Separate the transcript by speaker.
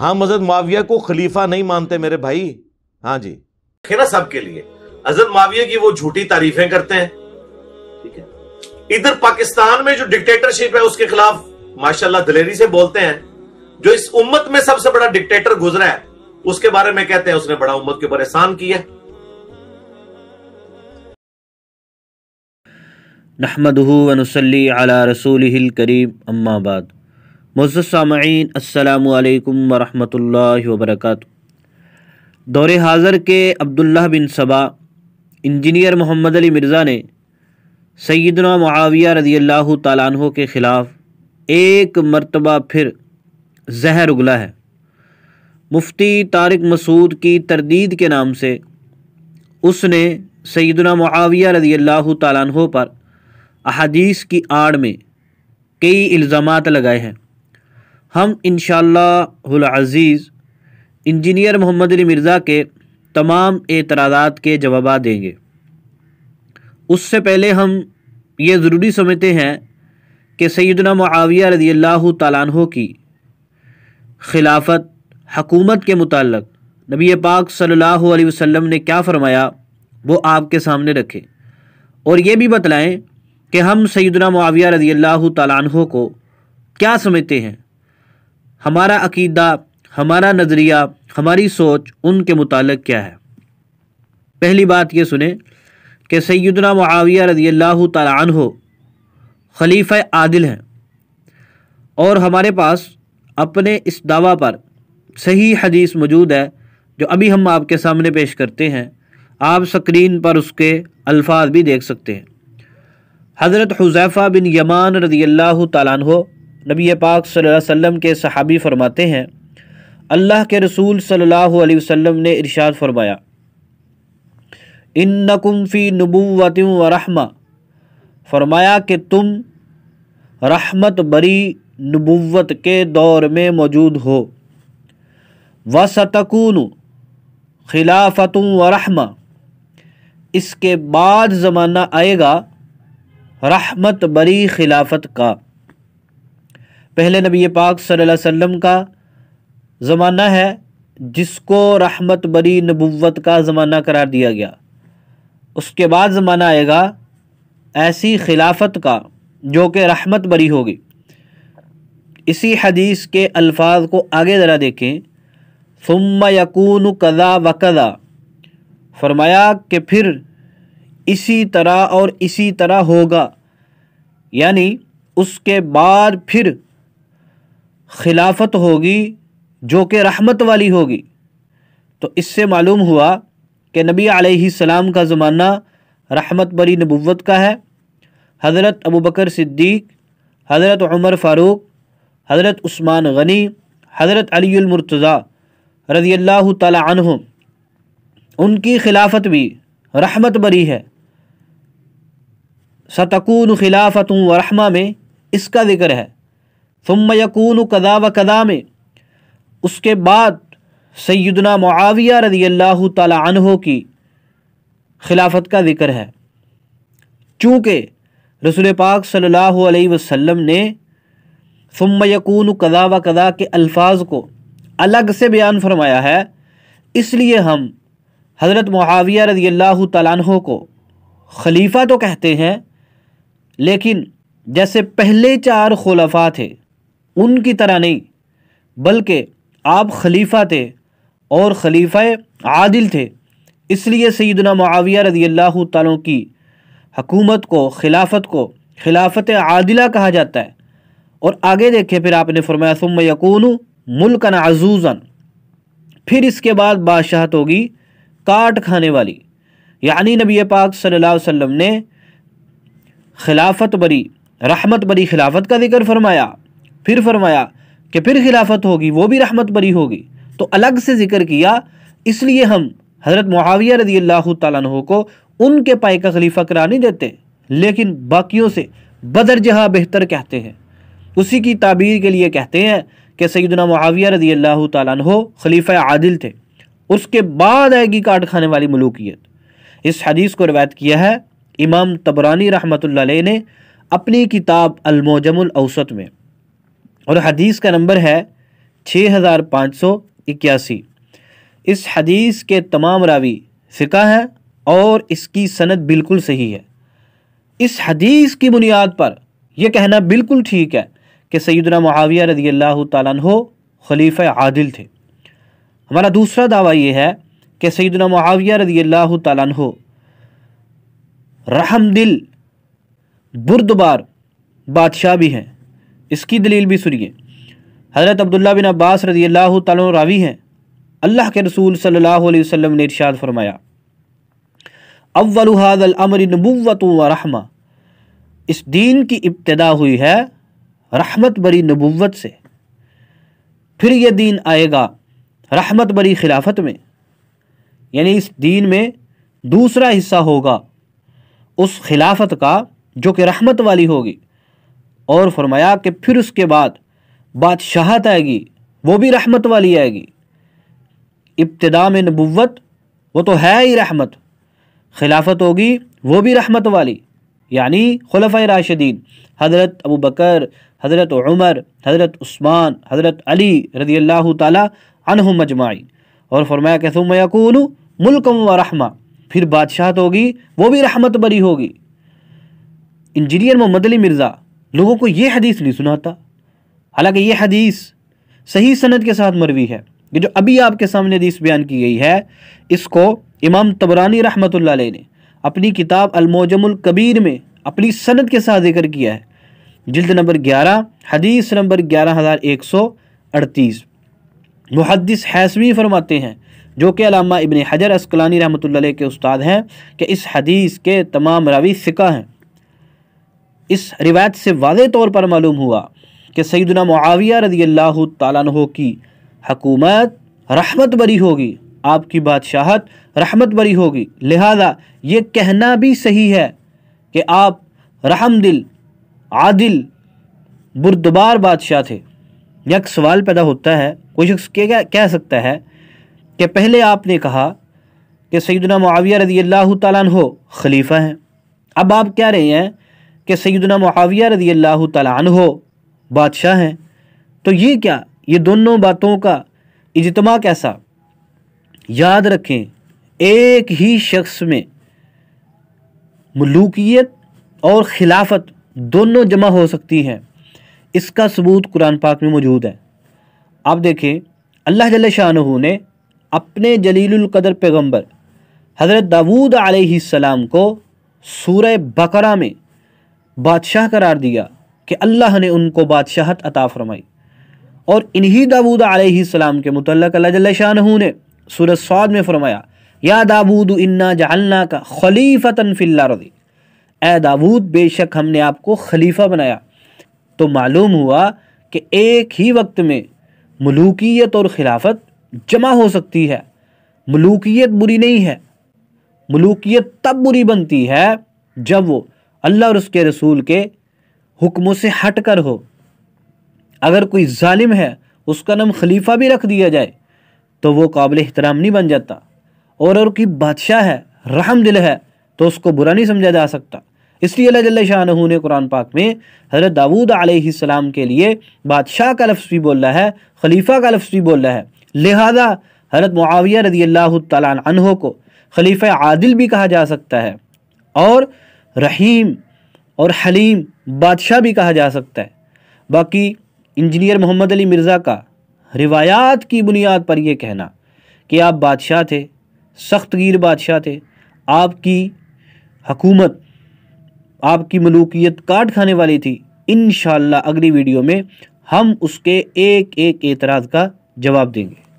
Speaker 1: हाँ हजरत माविया को खलीफा नहीं मानते मेरे भाई हाँ जी है ना सबके लिए हजरत माविया की वो झूठी तारीफें करते हैं ठीक है इधर पाकिस्तान में जो डिक्टेटरशिप है उसके खिलाफ माशाल्लाह दलेरी से बोलते हैं जो इस उम्मत में सबसे बड़ा डिक्टेटर गुजरा है उसके बारे में कहते हैं उसने बड़ा उम्मत के ऊपर एहसान किया नहमदहू वनसली अला रसूल करीम अम्माबाद मज़सामीन अल्लाम वरहमल वबरक दौरे हाज़र के Abdullah bin Saba engineer Muhammad Ali Mirza ने सैदना मुआविया रदी अल्लाह तु के ख़िलाफ़ एक मरतबा फिर जहर उगला है मुफ्ती तारक मसूद की तरदीद के नाम से उसने सैदना मुआविया रदी अल्लाह तु पर अहादीस की आड़ में कई इल्ज़ाम लगाए हैं हम इन अज़ीज़ इंजीनियर मोहम्मद अली मिर्ज़ा के तमाम एतराज़ात के जवाब देंगे उससे पहले हम ये ज़रूरी समझते हैं कि सैदना माविया रजी अल्लाह तु की खिलाफत हकूमत के मुतल नबी पाक सल्लल्लाहु अलैहि वसल्लम ने क्या फ़रमाया वो आपके सामने रखें और ये भी बतलाएँ कि हम सैदना माविया रजी अल्लाह तु को क्या समझते हैं हमारा अकीदा हमारा नज़रिया हमारी सोच उनके मुतक क्या है पहली बात ये सुने कि सैदना मुआविया रदी अल्लाह तन हो खलीफ़ आदिल हैं और हमारे पास अपने इस दावा पर सही हदीस मौजूद है जो अभी हम आपके सामने पेश करते हैं आप स्क्रीन पर उसके अल्फाज भी देख सकते हैं हज़रत हुजैफ़ा बिन यमान रज़ी अल्लाह तन हो नबी पाक वसल्लम के सहाबी फरमाते हैं अल्लाह के रसूल सल्लल्लाहु अलैहि वसल्लम ने इरशाद फरमाया इन नकुम्फ़ी नबूवत व रहमा फरमाया कि तुम रहमत बरी नबूवत के दौर में मौजूद हो सतकून खिलाफत व रहमा इसके बाद ज़माना आएगा रहमत बरी खिलाफत का पहले नबी पाक सल्लल्लाहु अलैहि वसल्लम का ज़माना है जिसको रहमत बरी नबुवत का ज़माना करार दिया गया उसके बाद ज़माना आएगा ऐसी खिलाफत का जो कि रहमत बरी होगी इसी हदीस के अल्फाज को आगे ज़रा देखें सुम यकून कदा व कदा फरमाया कि फिर इसी तरह और इसी तरह होगा यानी उसके बाद फिर खिलाफत होगी जो कि रहमत वाली होगी तो इससे मालूम हुआ कि नबी आलम का ज़माना रहमत बरी नबूत का है हज़रत अबू बकर सिद्दीक हज़रत उमर फ़ारूक हज़रत उस्मान गनी हज़रत अलीमरतज़ा रज़ी अल्लाह तह उनकी खिलाफत भी रहमत बरी है सतकून खिलाफत व रहमा में इसका ज़िक्र है फ़म यकून कदा व कदा में उसके बाद सैदना मुआविया रदी अल्लाह तहों की खिलाफत का ज़िक्र है चूँकि रसुल पाक सल्लल्लाहु अलैहि वसल्लम ने फ़म यकून कदा व कदा के अल्फाज को अलग से बयान फरमाया है इसलिए हम हज़रत मुआविया रदी अल्लाह तहों को खलीफा तो कहते हैं लेकिन जैसे पहले चार खलफा थे उनकी तरह नहीं बल्कि आप खलीफा थे और खलीफा आदिल थे इसलिए सईदना माविया रजी अल्लाह की हकूमत को खिलाफत को खिलाफत आदिला कहा जाता है और आगे देखे फिर आपने फरमाया सुम यकून मुल्कन आजूज़न फिर इसके बाद बादशाहत होगी काट खाने वाली यानी नबी पाक सल्लल्लाहु अलैहि वसल्लम ने खिलाफत बरी रहमत बरी खिलाफत का जिक्र फरमाया फिर फरमाया कि फिर खिलाफत होगी वो भी रहमत बरी होगी तो अलग से जिक्र किया इसलिए हम हज़रत मुआविया रजी अल्लाह तह को उनके पाए का खलीफा करा नहीं देते लेकिन बाकियों से बदर जहाँ बेहतर कहते हैं उसी की ताबीर के लिए कहते हैं कि सैदना मुआविया रजी अल्लाह तु खलीफा आदिल थे उसके बाद आएगी काट खाने वाली मलूकियत इस हदीस को रवायत किया है इमाम तबरानी रहमत ने अपनी किताब अलमोजमसत में और हदीस का नंबर है छः हज़ार पाँच सौ इक्यासी इस हदीस के तमाम रावी फ़िका हैं और इसकी सनद बिल्कुल सही है इस हदीस की बुनियाद पर यह कहना बिल्कुल ठीक है कि सैदना मुआविया रजी अल्लाह तहो खलीफ आदिल थे हमारा दूसरा दावा यह है कि सैदना मुआविया रजी अल्लाह तहो रहम दिल बुरदबार बादशाह भी हैं इसकी दलील भी सुनिए हज़रत अब्दुल्ला बिन अब्बास रजी अल्लाह रावी हैं अल्लाह के रसूल सल्लल्लाहु अलैहि वसल्लम ने इरशाद फरमाया अव्वल अमर नबूवत व रहमा इस दीन की इब्तदा हुई है रहमत बरी नबूवत से फिर यह दीन आएगा रहमत बरी खिलाफत में यानी इस दीन में दूसरा हिस्सा होगा उस खिलाफत का जो कि रहमत वाली होगी और फरमाया कि फिर उसके बाद बादशाहत आएगी वो भी रहमत वाली आएगी इब्तदा में नबूत वो तो है ही रहमत खिलाफत होगी वो भी रहमत वाली यानी खलफ़ राशिदीन हज़रत अबू बकर हज़रत उमर हज़रत उस्मान हज़रत अली रजी अल्लाह तहम मजमाई और फरमाया कसम यकून मुल्कम व रहमा फिर बादशाहत होगी वो भी रहमत बरी होगी इंजीनियर मोहम्मद अली मिर्ज़ा लोगों को यह हदीस नहीं सुनाता हालांकि यह हदीस सही सनद के साथ मरवी है ये जो अभी आपके सामने हदीस बयान की गई है इसको इमाम तबरानी रहमत ने अपनी किताब अलमोजमुल कबीर में अपनी सनद के साथ जिक्र किया है जिल्द नंबर ग्यारह हदीस नंबर ग्यारह हज़ार एक सौ अड़तीस मुहदस हैसवी फरमाते हैं जो कि अलामा इबन हजर असकलानी रहमत के उस्ताद हैं कि इस हदीस के तमाम रावी फ़िका हैं इस रिवायत से वादे तौर पर मालूम हुआ कि सईदना मुआविया रदी अल्लाह तु की हकूमत रहमत बरी होगी आपकी बादशाहत रहमत बरी होगी लिहाजा ये कहना भी सही है कि आप रहम दिल आदिल बुरदबार बादशाह थे एक सवाल पैदा होता है कोई शख्स क्या कह सकता है कि पहले आपने कहा कि सईदना मुआविया रजी अल्लाह हो खलीफ़ा हैं अब आप कह रहे हैं कि सैदना मुआविया रजी अल्लाह हो बादशाह हैं तो ये क्या ये दोनों बातों का इजतमा कैसा याद रखें एक ही शख्स में मलूकियत और खिलाफत दोनों जमा हो सकती हैं इसका सबूत कुरान पाक में मौजूद है आप देखें अल्लाह जल शाह ने अपने जलीलकदर पैगम्बर हज़रत दाऊद आसमाम को सूर बकरा में बादशाह करार दिया कि अल्लाह ने उनको बादशाहत अता फरमाई और इन्हीं दाऊद आसमाम के मुतल शाह ने सूरज स्वाद में फरमाया या दाऊद इन्ना जहलना का खलीफा तनफिल्ला रदी ए दाऊद बेशक हमने आपको खलीफा बनाया तो मालूम हुआ कि एक ही वक्त में मलूकियत और खिलाफत जमा हो सकती है मलूकियत बुरी नहीं है मलूकियत तब बुरी बनती है जब वो अल्लाह और उसके रसूल के हुक्मों से हट कर हो अगर कोई ालिम है उसका नाम खलीफा भी रख दिया जाए तो वो काबिल एहतराम नहीं बन जाता और अगर कोई बादशाह है रहम दिल है तो उसको बुरा नहीं समझा जा सकता इसलिए अल्लाह शाह ने कुरान पाक में हज़रत दाऊद आलाम के लिए बादशाह का लफ्ज़ भी बोल रहा है खलीफा का लफ्ज़ भी बोल रहा है लिहाजा हज़रत मुआविया रज़ी अल्लाह तन को खलीफ़ आदिल भी कहा जा सकता है और रहीम और हलीम बादशाह भी कहा जा सकता है बाकी इंजीनियर मोहम्मद अली मिर्ज़ा का रिवायात की बुनियाद पर यह कहना कि आप बादशाह थे सख्त गिर बादशाह थे आपकी हकूमत आपकी मलूकियत काट खाने वाली थी इन अगली वीडियो में हम उसके एक एक एतराज़ का जवाब देंगे